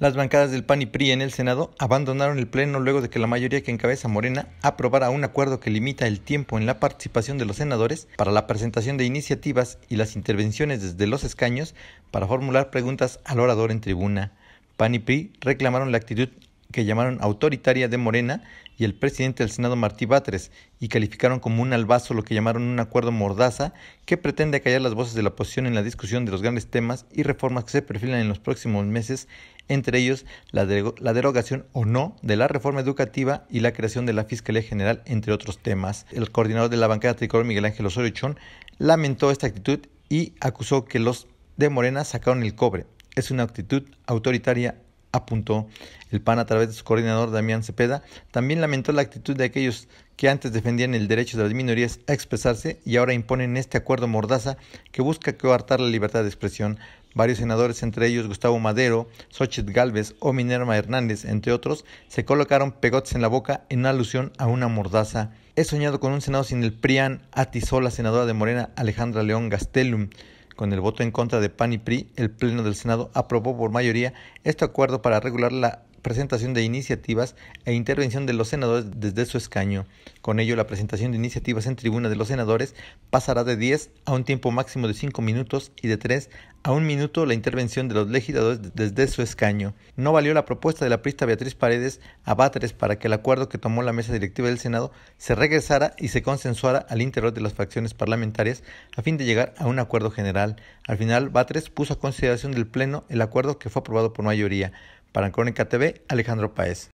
Las bancadas del PAN y PRI en el Senado abandonaron el Pleno luego de que la mayoría que encabeza Morena aprobara un acuerdo que limita el tiempo en la participación de los senadores para la presentación de iniciativas y las intervenciones desde los escaños para formular preguntas al orador en tribuna. PAN y PRI reclamaron la actitud que llamaron autoritaria de Morena y el presidente del Senado Martí Batres, y calificaron como un albazo lo que llamaron un acuerdo mordaza que pretende callar las voces de la oposición en la discusión de los grandes temas y reformas que se perfilan en los próximos meses, entre ellos la, derogación o no de la reforma educativa y la creación de la Fiscalía General, entre otros temas. El coordinador de la bancada tricolor Miguel Ángel Osorio Chón lamentó esta actitud y acusó que los de Morena sacaron el cobre. Es una actitud autoritaria apuntó. El PAN, a través de su coordinador Damián Cepeda, también lamentó la actitud de aquellos que antes defendían el derecho de las minorías a expresarse y ahora imponen este acuerdo mordaza que busca coartar la libertad de expresión. Varios senadores, entre ellos Gustavo Madero, Xochitl Galvez o Minerva Hernández, entre otros, se colocaron pegotes en la boca en alusión a una mordaza. He soñado con un Senado sin el PRIAN, atizó la senadora de Morena Alejandra León Gastelum. Con el voto en contra de PAN y PRI, el Pleno del Senado aprobó por mayoría este acuerdo para regular la presentación de iniciativas e intervención de los senadores desde su escaño. Con ello, la presentación de iniciativas en tribuna de los senadores pasará de 10 a un tiempo máximo de 5 minutos y de 3 a un minuto la intervención de los legisladores desde su escaño. No valió la propuesta de la prista Beatriz Paredes a Batres para que el acuerdo que tomó la mesa directiva del Senado se regresara y se consensuara al interior de las facciones parlamentarias a fin de llegar a un acuerdo general. Al final, Batres puso a consideración del Pleno el acuerdo que fue aprobado por mayoría. Para Crónica TV, Alejandro Paez.